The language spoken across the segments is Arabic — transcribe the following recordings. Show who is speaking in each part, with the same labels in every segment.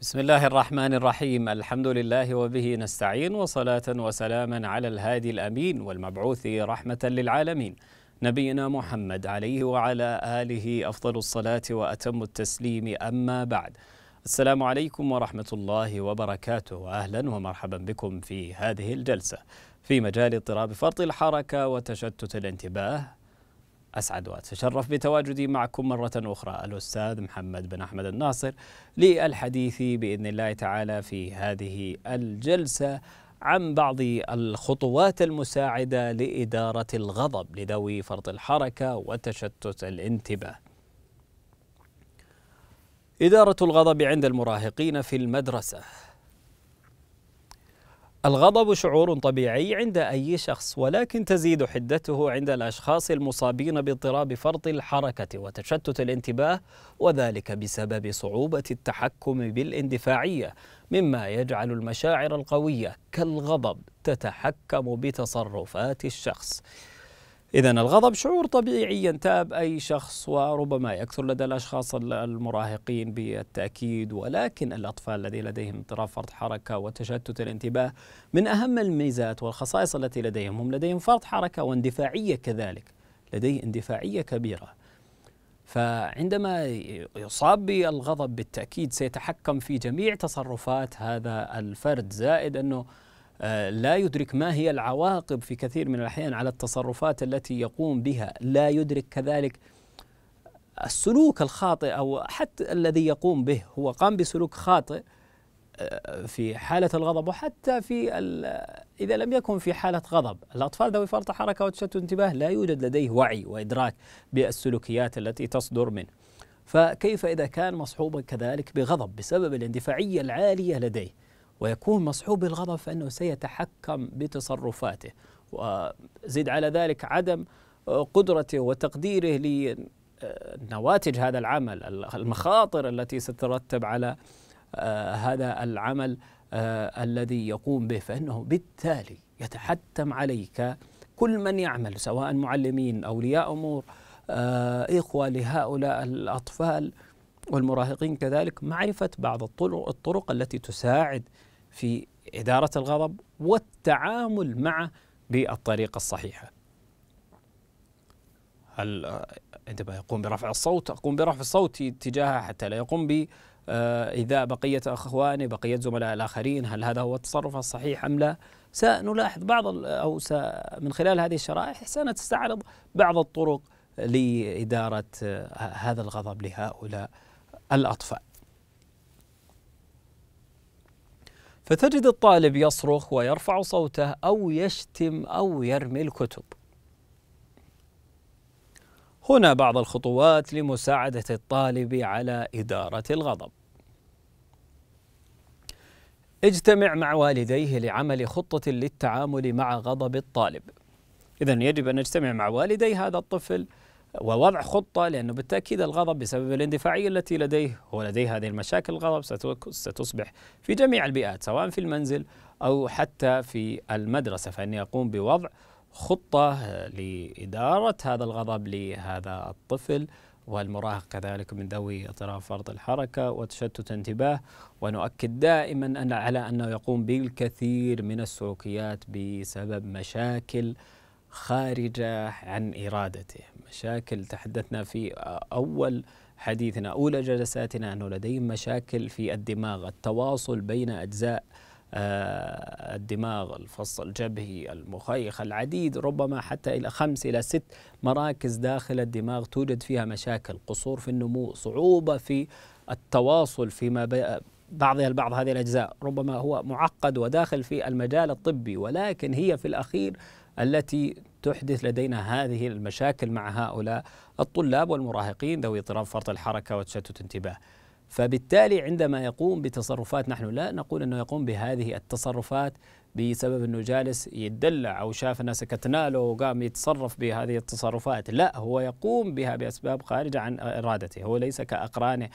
Speaker 1: بسم الله الرحمن الرحيم الحمد لله وبه نستعين وصلاة وسلاما على الهادي الأمين والمبعوث رحمة للعالمين نبينا محمد عليه وعلى آله أفضل الصلاة وأتم التسليم أما بعد السلام عليكم ورحمة الله وبركاته أهلا ومرحبا بكم في هذه الجلسة في مجال اضطراب فرط الحركة وتشتت الانتباه أسعد وأتشرف بتواجدي معكم مرة أخرى الأستاذ محمد بن أحمد الناصر للحديث بإذن الله تعالى في هذه الجلسة عن بعض الخطوات المساعدة لإدارة الغضب لذوي فرط الحركة وتشتت الانتباه. إدارة الغضب عند المراهقين في المدرسة الغضب شعور طبيعي عند أي شخص ولكن تزيد حدته عند الأشخاص المصابين باضطراب فرط الحركة وتشتت الانتباه وذلك بسبب صعوبة التحكم بالاندفاعية مما يجعل المشاعر القوية كالغضب تتحكم بتصرفات الشخص إذا الغضب شعور طبيعي ينتاب أي شخص وربما يكثر لدى الأشخاص المراهقين بالتأكيد ولكن الأطفال الذين لديهم اضطراب فرط حركة وتشتت الانتباه من أهم الميزات والخصائص التي لديهم هم لديهم فرط حركة واندفاعية كذلك لديه اندفاعية كبيرة فعندما يصاب بالغضب بالتأكيد سيتحكم في جميع تصرفات هذا الفرد زائد أنه آه، لا يدرك ما هي العواقب في كثير من الأحيان على التصرفات التي يقوم بها لا يدرك كذلك السلوك الخاطئ أو حتى الذي يقوم به هو قام بسلوك خاطئ آه، في حالة الغضب وحتى في إذا لم يكن في حالة غضب الأطفال ذوي فرط حركة وتشتت انتباه لا يوجد لديه وعي وإدراك بالسلوكيات التي تصدر منه فكيف إذا كان مصحوبا كذلك بغضب بسبب الاندفاعية العالية لديه ويكون مصحوب بالغضب فانه سيتحكم بتصرفاته وزد على ذلك عدم آه، قدرته وتقديره لنواتج آه، هذا العمل المخاطر التي ستترتب على آه، هذا العمل الذي يقوم به فانه بالتالي يتحتم عليك كل من يعمل سواء معلمين اولياء امور اخوه لهؤلاء الاطفال والمراهقين كذلك معرفه بعض الطرق التي تساعد في إدارة الغضب والتعامل معه بالطريقة الصحيحة هل عندما آه، يقوم برفع الصوت أقوم برفع الصوت تجاهه حتى لا يقوم ب آه، إذا بقية أخواني بقية زملاء الآخرين هل هذا هو التصرف الصحيح أم لا سنلاحظ بعض أو من خلال هذه الشرائح سنستعرض بعض الطرق لإدارة آه، هذا الغضب لهؤلاء الأطفال فتجد الطالب يصرخ ويرفع صوته أو يشتم أو يرمي الكتب. هنا بعض الخطوات لمساعدة الطالب على إدارة الغضب. اجتمع مع والديه لعمل خطة للتعامل مع غضب الطالب. إذا يجب أن نجتمع مع والدي هذا الطفل ووضع خطة لأنه بالتأكيد الغضب بسبب الاندفاعية التي لديه ولديه هذه المشاكل الغضب ستصبح في جميع البيئات سواء في المنزل أو حتى في المدرسة فأني أقوم بوضع خطة آه، لإدارة هذا الغضب لهذا الطفل والمراهق كذلك من ذوي اضطراب فرط الحركة وتشتت انتباه ونؤكد دائما أن على أنه يقوم بالكثير من السلوكيات بسبب مشاكل خارجة عن إرادته مشاكل تحدثنا في أول حديثنا أولى جلساتنا أنه لديهم مشاكل في الدماغ التواصل بين أجزاء آه، الدماغ الفص الجبهي المخيخ العديد ربما حتى إلى خمس إلى ست مراكز داخل الدماغ توجد فيها مشاكل قصور في النمو صعوبة في التواصل فيما بعضها البعض هذه الأجزاء ربما هو معقد وداخل في المجال الطبي ولكن هي في الأخير التي تحدث لدينا هذه المشاكل مع هؤلاء الطلاب والمراهقين ذوي اضطراب فرط الحركه وتشتت انتباه. فبالتالي عندما يقوم بتصرفات نحن لا نقول انه يقوم بهذه التصرفات بسبب انه جالس يتدلع او شافنا سكتنا له وقام يتصرف بهذه التصرفات، لا هو يقوم بها باسباب خارجه عن ارادته، هو ليس كاقرانه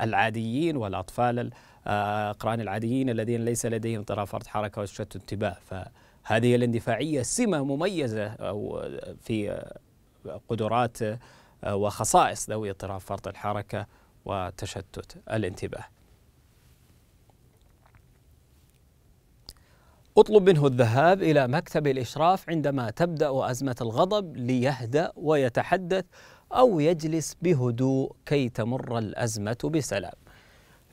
Speaker 1: العاديين والاطفال أقران العاديين الذين ليس لديهم فرط حركة وشتت انتباه فهذه الاندفاعية سمة مميزة أو في قدرات وخصائص ذوي اضطراب فرط الحركة وتشتت الانتباه اطلب منه الذهاب إلى مكتب الإشراف عندما تبدأ أزمة الغضب ليهدأ ويتحدث أو يجلس بهدوء كي تمر الأزمة بسلام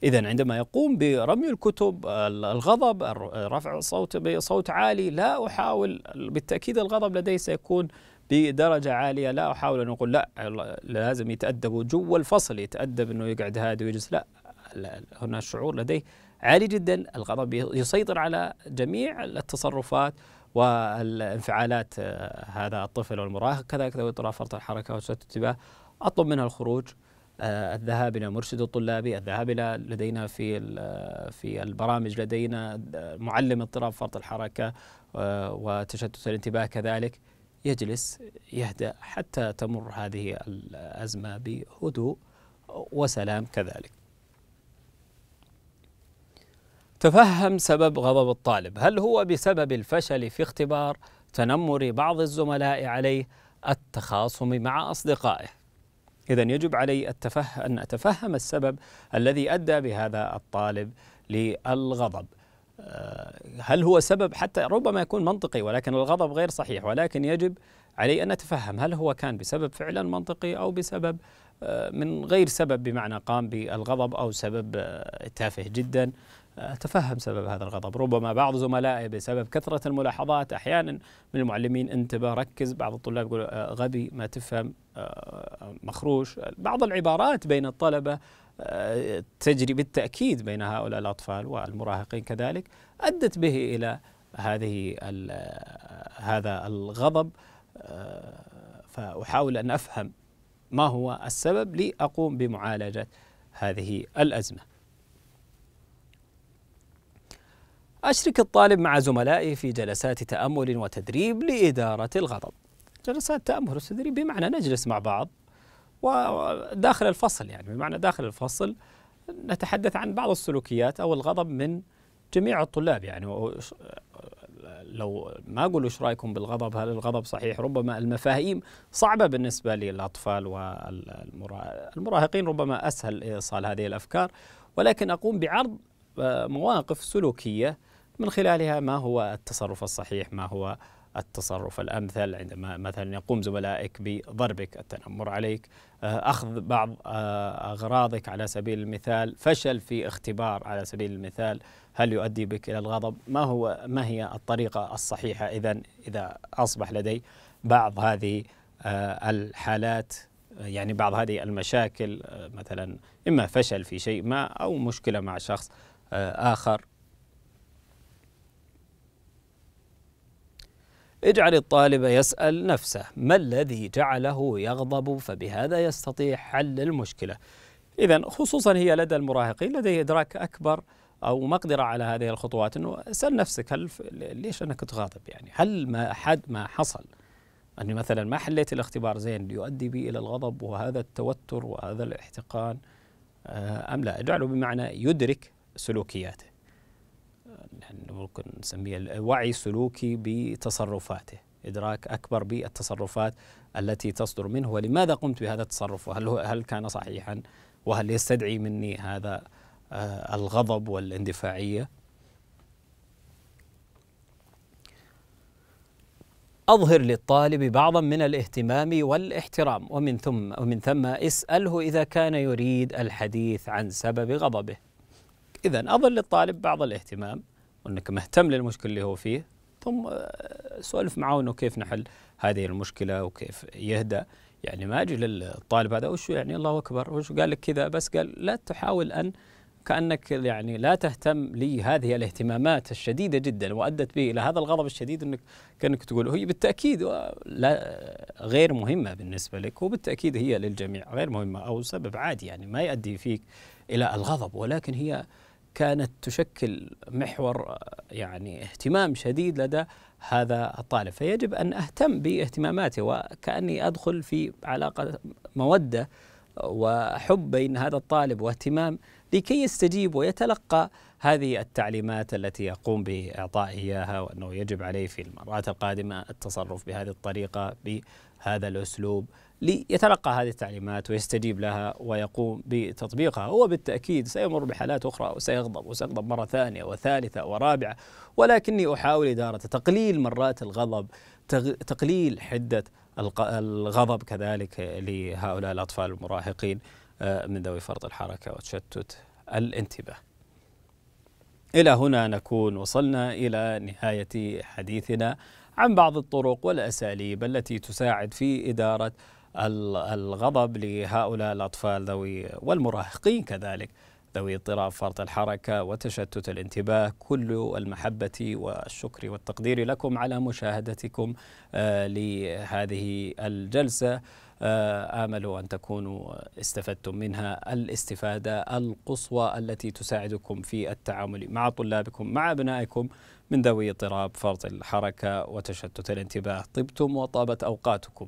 Speaker 1: إذا عندما يقوم برمي الكتب الغضب رفع الصوت بصوت عالي لا أحاول بالتأكيد الغضب لديه سيكون بدرجة عالية لا أحاول أن أقول لا لازم يتأدب جوا الفصل يتأدب أنه يقعد هادي ويجلس لا, هنا الشعور لديه عالي جدا الغضب يسيطر على جميع التصرفات والانفعالات آه، هذا الطفل والمراهق كذا كذا اضطراب فرط الحركة وشتت الانتباه أطلب منها الخروج آه، الذهاب الى مرشد الطلابي، الذهاب الى لدينا في آه، في البرامج لدينا آه، معلم اضطراب فرط الحركه وتشتت الانتباه كذلك يجلس يهدأ حتى تمر هذه الازمه بهدوء وسلام كذلك. تفهم سبب غضب الطالب، هل هو بسبب الفشل في اختبار، تنمر بعض الزملاء عليه، التخاصم مع اصدقائه؟ إذا يجب علي التفه... أن أتفهم السبب الذي أدى بهذا الطالب للغضب آه، هل هو سبب حتى ربما يكون منطقي ولكن الغضب غير صحيح ولكن يجب علي أن أتفهم هل هو كان بسبب فعلا منطقي أو بسبب آه، من غير سبب بمعنى قام بالغضب أو سبب آه، تافه جدا أتفهم سبب هذا الغضب ربما بعض زملائي بسبب كثرة الملاحظات أحيانا من المعلمين انتبه ركز بعض الطلاب يقول آه، غبي ما تفهم آه، مخروش بعض العبارات بين الطلبة آه، تجري بالتأكيد بين هؤلاء الأطفال والمراهقين كذلك أدت به إلى هذه هذا الغضب فأحاول أن أفهم ما هو السبب لأقوم بمعالجة هذه الأزمة أشرك الطالب مع زملائه في جلسات تأمل وتدريب لإدارة الغضب جلسات تأمل وتدريب بمعنى نجلس مع بعض وداخل الفصل يعني بمعنى داخل الفصل نتحدث عن بعض السلوكيات أو الغضب من جميع الطلاب يعني لو ما أقول إيش رأيكم بالغضب هل الغضب صحيح ربما المفاهيم صعبة بالنسبة للأطفال والمراهقين ربما أسهل إيصال هذه الأفكار ولكن أقوم بعرض مواقف سلوكيه من خلالها ما هو التصرف الصحيح ما هو التصرف الامثل عندما مثلا يقوم زملائك بضربك التنمر عليك آه، اخذ بعض آه، اغراضك على سبيل المثال فشل في اختبار على سبيل المثال هل يؤدي بك الى الغضب ما هو ما هي الطريقه الصحيحه اذا اذا اصبح لدي بعض هذه آه، الحالات يعني بعض هذه المشاكل مثلا اما فشل في شيء ما او مشكله مع شخص آه، آخر اجعل الطالب يسأل نفسه ما الذي جعله يغضب فبهذا يستطيع حل المشكلة إذا خصوصا هي لدى المراهقين لديه إدراك أكبر أو مقدرة على هذه الخطوات أنه اسأل نفسك هل ليش أنا كنت غاضب يعني هل ما حد ما حصل أني مثلا ما حليت الاختبار زين يؤدي بي إلى الغضب وهذا التوتر وهذا الاحتقان آه، أم لا اجعله بمعنى يدرك سلوكياته نحن ممكن نسميه الوعي السلوكي بتصرفاته إدراك أكبر بالتصرفات التي تصدر منه ولماذا قمت بهذا التصرف وهل هل كان صحيحا وهل يستدعي مني هذا آه، الغضب والاندفاعية أظهر للطالب بعضا من الاهتمام والاحترام ومن ثم ومن ثم اسأله إذا كان يريد الحديث عن سبب غضبه إذا أظل للطالب بعض الاهتمام وأنك مهتم للمشكلة اللي هو فيه ثم آه، سولف معه أنه كيف نحل هذه المشكلة وكيف يهدأ يعني ما أجي للطالب هذا وشو يعني الله أكبر وشو قال لك كذا بس قال لا تحاول أن كأنك يعني لا تهتم لي هذه الاهتمامات الشديدة جدا وأدت به إلى هذا الغضب الشديد أنك كأنك تقول هي بالتأكيد آه، لا غير مهمة بالنسبة لك وبالتأكيد هي للجميع غير مهمة أو سبب عادي يعني ما يؤدي فيك إلى الغضب ولكن هي كانت تشكل محور يعني اهتمام شديد لدى هذا الطالب فيجب أن أهتم باهتماماته وكأني أدخل في علاقة مودة وحب بين هذا الطالب واهتمام لكي يستجيب ويتلقى هذه التعليمات التي يقوم بإعطائه إياها وأنه يجب عليه في المرات القادمة التصرف بهذه الطريقة بهذا الأسلوب ليتلقى هذه التعليمات ويستجيب لها ويقوم بتطبيقها هو بالتأكيد سيمر بحالات أخرى وسيغضب وسيغضب مرة ثانية وثالثة ورابعة ولكني أحاول إدارة تقليل مرات الغضب تقليل حدة الغضب كذلك لهؤلاء الأطفال المراهقين آه، من ذوي فرط الحركة وتشتت الانتباه إلى هنا نكون وصلنا إلى نهاية حديثنا عن بعض الطرق والأساليب التي تساعد في إدارة الغضب لهؤلاء الأطفال ذوي والمراهقين كذلك ذوي اضطراب فرط الحركة وتشتت الانتباه كل المحبة والشكر والتقدير لكم على مشاهدتكم آه، لهذه الجلسة آه، آمل أن تكونوا استفدتم منها الاستفادة القصوى التي تساعدكم في التعامل مع طلابكم مع أبنائكم من ذوي اضطراب فرط الحركة وتشتت الانتباه طبتم وطابت أوقاتكم